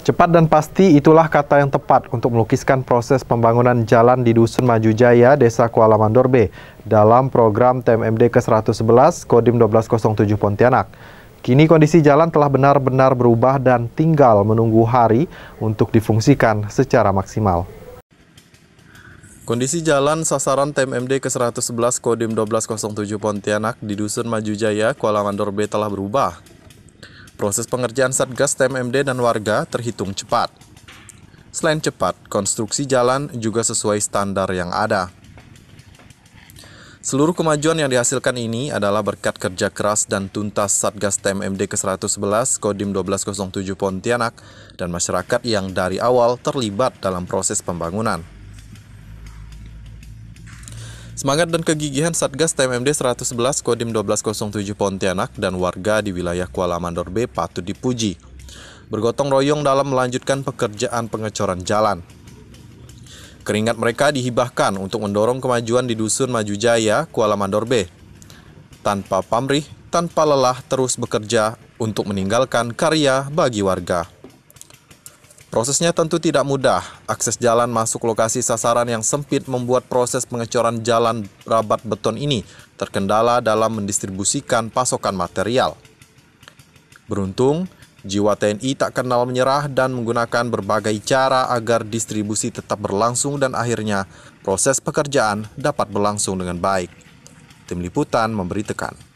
Cepat dan pasti itulah kata yang tepat untuk melukiskan proses pembangunan jalan di Dusun Maju Jaya, Desa Kuala Mandor B dalam program TMMD ke-111 Kodim 1207 Pontianak. Kini kondisi jalan telah benar-benar berubah dan tinggal menunggu hari untuk difungsikan secara maksimal. Kondisi jalan sasaran TMMD ke-111 Kodim 1207 Pontianak di Dusun Maju Jaya, Kuala Mandor B telah berubah. Proses pengerjaan Satgas TMMD dan warga terhitung cepat. Selain cepat, konstruksi jalan juga sesuai standar yang ada. Seluruh kemajuan yang dihasilkan ini adalah berkat kerja keras dan tuntas Satgas TMMD ke-111 Kodim 1207 Pontianak dan masyarakat yang dari awal terlibat dalam proses pembangunan. Semangat dan kegigihan Satgas TMMD 111 Kodim 1207 Pontianak dan warga di wilayah Kuala Mandor B patut dipuji. Bergotong royong dalam melanjutkan pekerjaan pengecoran jalan. Keringat mereka dihibahkan untuk mendorong kemajuan di Dusun Maju Jaya, Kuala Mandor B. Tanpa pamrih, tanpa lelah terus bekerja untuk meninggalkan karya bagi warga. Prosesnya tentu tidak mudah. Akses jalan masuk lokasi sasaran yang sempit membuat proses pengecoran jalan rabat beton ini terkendala dalam mendistribusikan pasokan material. Beruntung, jiwa TNI tak kenal menyerah dan menggunakan berbagai cara agar distribusi tetap berlangsung dan akhirnya proses pekerjaan dapat berlangsung dengan baik. Tim Liputan memberitakan.